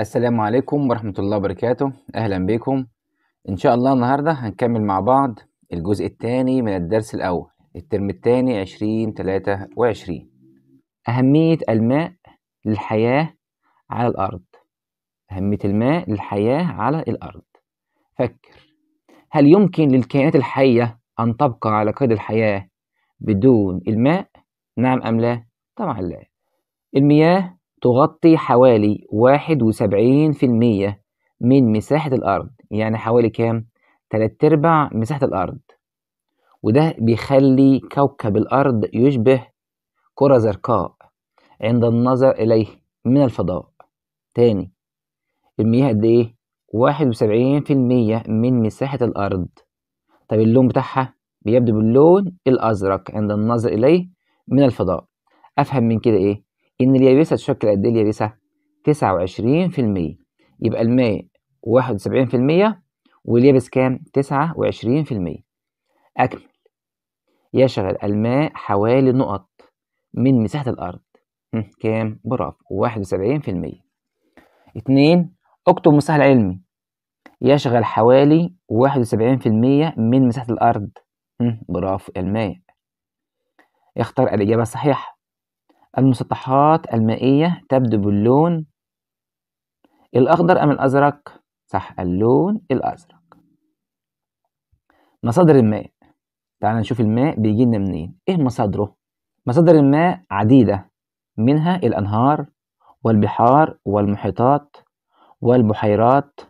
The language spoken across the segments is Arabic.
السلام عليكم ورحمة الله وبركاته أهلا بكم إن شاء الله النهاردة هنكمل مع بعض الجزء الثاني من الدرس الأول الترم الثاني 2023 أهمية الماء للحياة على الأرض أهمية الماء للحياة على الأرض فكر هل يمكن للكائنات الحية أن تبقى على قيد الحياة بدون الماء؟ نعم أم لا؟ طبعا لا المياه تغطي حوالي واحد وسبعين في المية من مساحة الأرض يعني حوالي كام؟ تلات أرباع مساحة الأرض وده بيخلي كوكب الأرض يشبه كرة زرقاء عند النظر إليه من الفضاء تاني المياه قد إيه؟ واحد وسبعين في المية من مساحة الأرض طب اللون بتاعها بيبدو باللون الأزرق عند النظر إليه من الفضاء أفهم من كده إيه؟ إن اليابسة تشكل قد إيه اليابسة؟ 29% يبقى الماء 71% واليابس كام؟ 29% أكمل يشغل الماء حوالي نقط من مساحة الأرض كام؟ برافو 71% 2 اكتب مساحة العلمي يشغل حوالي 71% من مساحة الأرض برافو الماء اختر الإجابة الصحيحة المسطحات المائية تبدو باللون الأخضر أم الأزرق؟ صح اللون الأزرق مصادر الماء تعال نشوف الماء بيجي لنا منين إيه مصادره؟ مصادر الماء عديدة منها الأنهار والبحار والمحيطات والبحيرات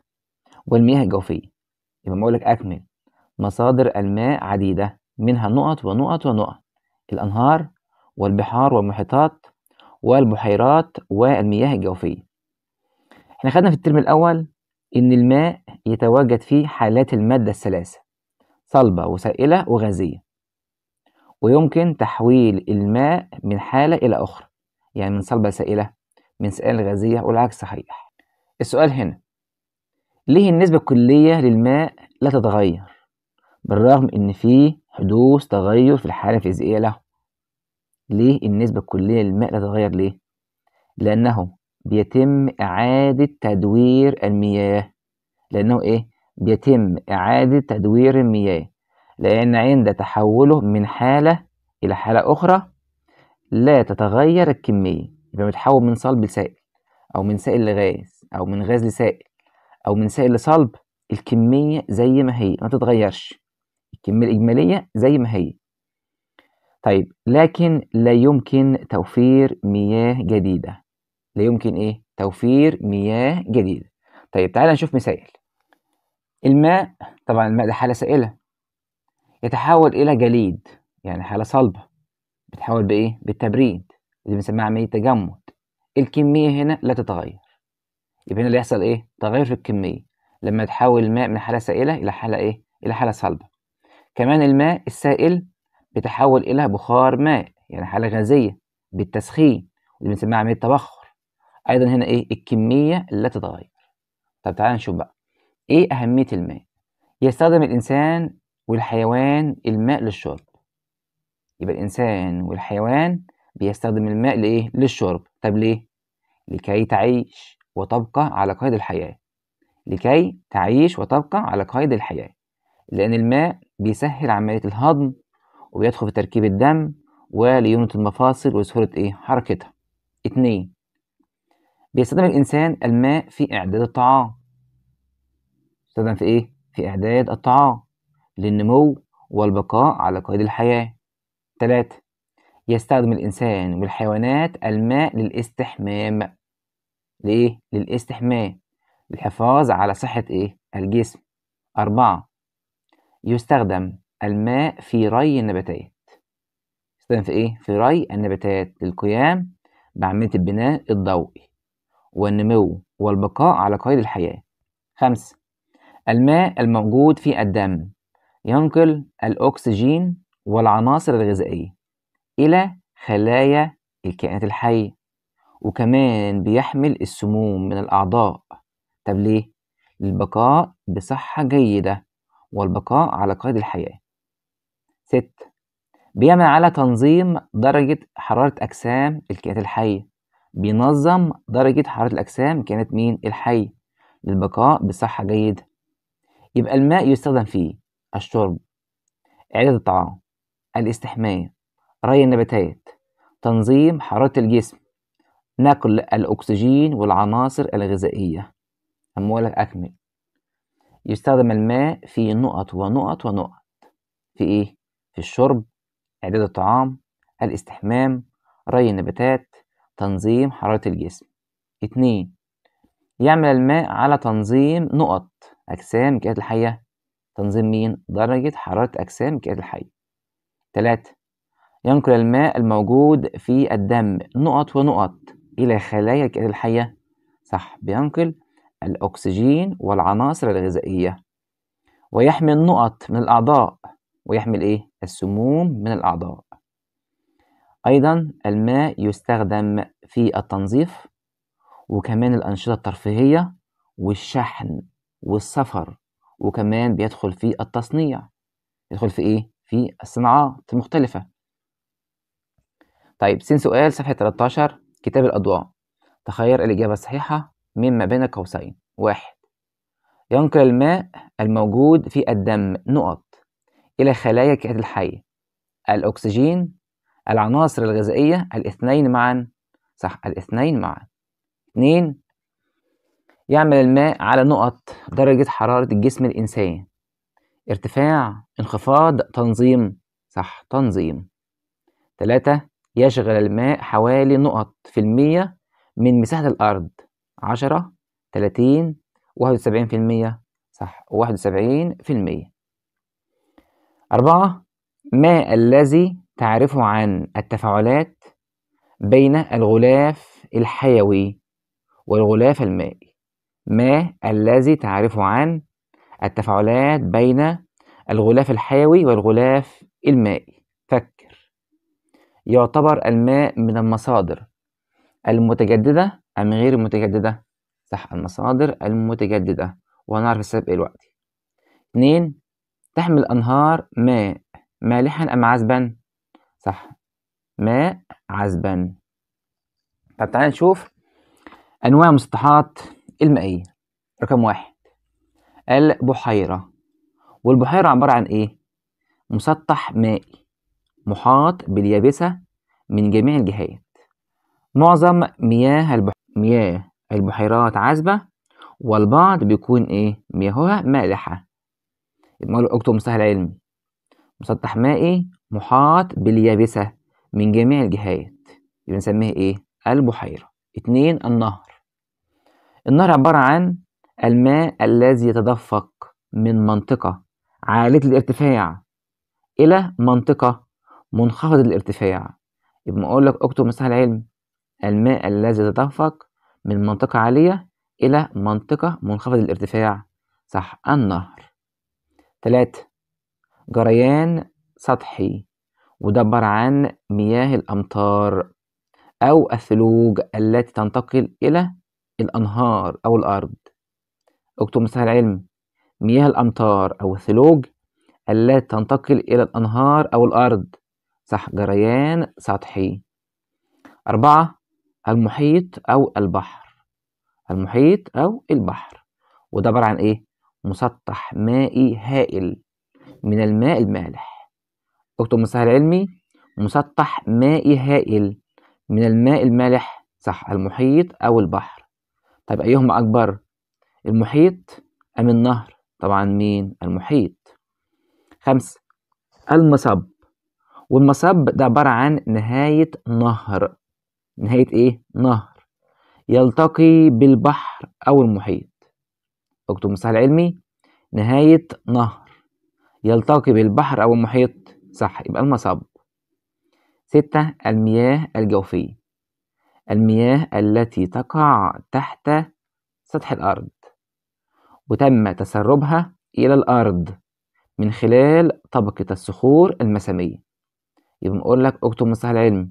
والمياه الجوفية يبقى ما أقولك أكمل مصادر الماء عديدة منها نقط ونقط ونقط الأنهار والبحار والمحيطات والبحيرات والمياه الجوفية احنا خدنا في الترم الأول إن الماء يتواجد فيه حالات المادة الثلاثة صلبة وسائلة وغازية ويمكن تحويل الماء من حالة إلى أخرى يعني من صلبة لسائلة من سائلة لغازية والعكس صحيح السؤال هنا ليه النسبة الكلية للماء لا تتغير بالرغم إن فيه حدوث تغير في الحالة الفيزيائية له ليه النسبة الكلية للماء لا تتغير ليه؟ لأنه بيتم إعادة تدوير المياه لأنه إيه؟ بيتم إعادة تدوير المياه لأن عند تحوله من حالة إلى حالة أخرى لا تتغير الكمية يبقى بيتحول من صلب لسائل أو من سائل لغاز أو من غاز لسائل أو من سائل لصلب الكمية زي ما هي ما تتغيرش الكمية الإجمالية زي ما هي طيب لكن لا يمكن توفير مياه جديدة لا يمكن إيه توفير مياه جديدة طيب تعالى نشوف مثال الماء طبعا الماء ده حالة سائلة يتحول إلى جليد يعني حالة صلبة بتحول بإيه بالتبريد اللي بنسميها عملية تجمد الكمية هنا لا تتغير يبقى هنا اللي يحصل إيه تغير في الكمية لما تحول الماء من حالة سائلة إلى حالة إيه إلى حالة صلبة كمان الماء السائل بتحول إلى بخار ماء يعني حالة غازية بالتسخين اللي بنسميها عملية تبخر أيضا هنا إيه الكمية لا تتغير طب تعالى نشوف بقى إيه أهمية الماء يستخدم الإنسان والحيوان الماء للشرب يبقى الإنسان والحيوان بيستخدم الماء لإيه للشرب طب ليه لكي تعيش وتبقى على قيد الحياة لكي تعيش وتبقى على قيد الحياة لأن الماء بيسهل عملية الهضم وبيدخل في تركيب الدم وليونة المفاصل وسهولة إيه حركتها اتنين بيستخدم الإنسان الماء في إعداد الطعام بيستخدم في إيه؟ في إعداد الطعام للنمو والبقاء على قيد الحياة تلاتة يستخدم الإنسان والحيوانات الماء للاستحمام لإيه؟ للاستحمام للحفاظ على صحة إيه؟ الجسم أربعة يستخدم الماء في ري النباتات يستخدم في إيه؟ في ري النباتات للقيام بعملية البناء الضوئي والنمو والبقاء على قيد الحياة خمسة الماء الموجود في الدم ينقل الأكسجين والعناصر الغذائية إلى خلايا الكائنات الحية وكمان بيحمل السموم من الأعضاء طب ليه؟ للبقاء بصحة جيدة والبقاء على قيد الحياة ستة بيعمل على تنظيم درجة حرارة أجسام الكائنات الحية بينظم درجة حرارة الأجسام كانت مين الحية للبقاء بصحة جيدة يبقى الماء يستخدم في الشرب إعادة الطعام الاستحمام ري النباتات تنظيم حرارة الجسم نقل الأكسجين والعناصر الغذائية أموالك أكمل يستخدم الماء في نقط ونقط ونقط في إيه؟ في الشرب إعداد الطعام الاستحمام ري النباتات تنظيم حرارة الجسم اتنين يعمل الماء على تنظيم نقط أجسام الكائنات الحية تنظيم مين؟ درجة حرارة أجسام الكائنات الحية تلاتة ينقل الماء الموجود في الدم نقط ونقط إلى خلايا الكائنات الحية صح بينقل الأكسجين والعناصر الغذائية ويحمي النقط من الأعضاء ويحمل إيه السموم من الأعضاء أيضا الماء يستخدم في التنظيف وكمان الأنشطة الترفيهية والشحن والسفر وكمان بيدخل في التصنيع يدخل في إيه؟ في الصناعات المختلفة طيب سين سؤال صفحة 13 كتاب الأضواء تخير الإجابة الصحيحة مما بين قوسين واحد ينقل الماء الموجود في الدم نقط إلى خلايا الكائنات الحية الأكسجين العناصر الغذائية الاثنين معا صح الاثنين معا اثنين يعمل الماء على نقط درجة حرارة الجسم الإنساني ارتفاع انخفاض تنظيم صح تنظيم ثلاثة يشغل الماء حوالي نقط في المية من مساحة الأرض عشرة تلاتين واحد وسبعين في المية صح واحد وسبعين في المية أربعة ما الذي تعرفه عن التفاعلات بين الغلاف الحيوي والغلاف المائي ما الذي تعرفه عن التفاعلات بين الغلاف الحيوي والغلاف المائي فكر يعتبر الماء من المصادر المتجددة أم غير المتجددة؟ صح المصادر المتجددة وهنعرف السبب دلوقتي اتنين تحمل الأنهار ماء مالحا أم عذبا صح ماء عذبا طب تعالى نشوف أنواع المسطحات المائية رقم واحد البحيرة والبحيرة عبارة عن إيه؟ مسطح مائي محاط باليابسة من جميع الجهات معظم مياه البح... مياه البحيرات عذبة والبعض بيكون إيه؟ مياهها مالحة يبقى اكتب مسطح علمي مسطح مائي محاط باليابسة من جميع الجهات يبقى نسميها ايه؟ البحيرة اتنين النهر النهر عبارة عن الماء الذي يتدفق من منطقة عالية الارتفاع إلى منطقة منخفضة الارتفاع يبقى أقول لك أكتب مساحة العلم الماء الذي يتدفق من منطقة عالية إلى منطقة منخفضة الارتفاع صح النهر تلاتة جريان سطحي ودبر عن مياه الأمطار أو الثلوج التي تنتقل إلى الأنهار أو الأرض اكتب مساحة العلم مياه الأمطار أو الثلوج التي تنتقل إلى الأنهار أو الأرض صح جريان سطحي أربعة المحيط أو البحر المحيط أو البحر ودبر عن إيه؟ مسطح مائي هائل من الماء المالح اكتب مثال علمي مسطح مائي هائل من الماء المالح صح المحيط أو البحر طيب أيهما أكبر المحيط أم النهر طبعا مين المحيط خمسة المصب والمصب ده عبارة عن نهاية نهر نهاية إيه؟ نهر يلتقي بالبحر أو المحيط اكتب مصطلح العلمي نهاية نهر يلتقي بالبحر أو المحيط صح يبقى المصب ستة المياه الجوفية المياه التي تقع تحت سطح الأرض وتم تسربها إلى الأرض من خلال طبقة الصخور المسامية يبقى نقول لك اكتب مصطلح علمي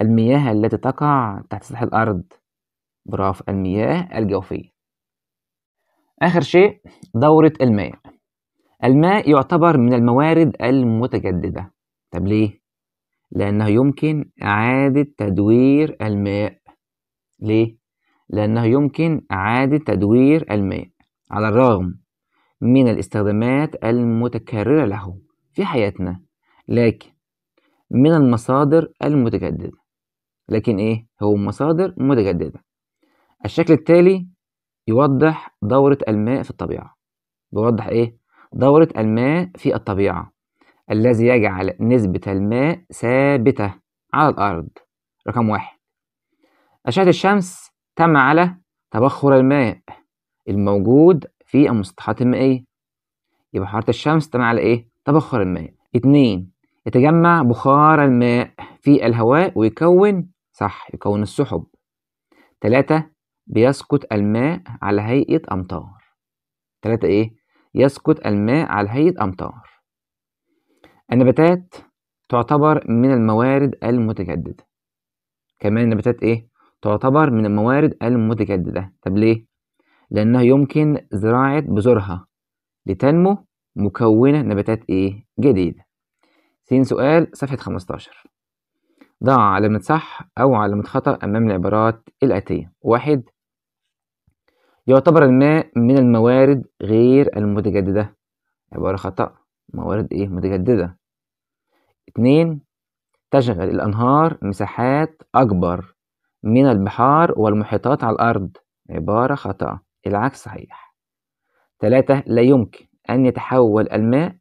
المياه التي تقع تحت سطح الأرض برافو المياه الجوفية آخر شيء دورة الماء الماء يعتبر من الموارد المتجددة طب ليه؟ لأنه يمكن إعادة تدوير الماء ليه؟ لأنه يمكن إعادة تدوير الماء على الرغم من الاستخدامات المتكررة له في حياتنا لكن من المصادر المتجددة لكن إيه؟ هو مصادر متجددة الشكل التالي يوضح دورة الماء في الطبيعة بيوضح إيه؟ دورة الماء في الطبيعة الذي يجعل نسبة الماء ثابتة على الأرض رقم واحد أشعة الشمس تم على تبخر الماء الموجود في المسطحات المائية يبقى حرارة الشمس تم على إيه؟ تبخر الماء اتنين يتجمع بخار الماء في الهواء ويكون صح يكون السحب تلاتة بيسقط الماء على هيئة أمطار تلاتة إيه؟ يسقط الماء على هيئة أمطار النباتات تعتبر من الموارد المتجددة كمان النباتات إيه؟ تعتبر من الموارد المتجددة طب ليه؟ لأنها يمكن زراعة بذورها لتنمو مكونة نباتات إيه؟ جديدة سين سؤال صفحة 15 ضع علامة صح أو علامة خطأ أمام العبارات الآتية واحد يعتبر الماء من الموارد غير المتجددة عبارة خطأ موارد إيه متجددة اتنين تشغل الأنهار مساحات أكبر من البحار والمحيطات على الأرض عبارة خطأ العكس صحيح تلاتة لا يمكن أن يتحول الماء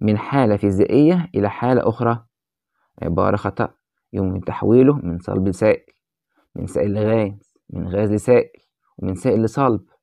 من حالة فيزيائية إلى حالة أخرى عبارة خطأ يمكن تحويله من صلب لسائل من سائل لغاز من غاز لسائل والإنساء يعني اللي صلب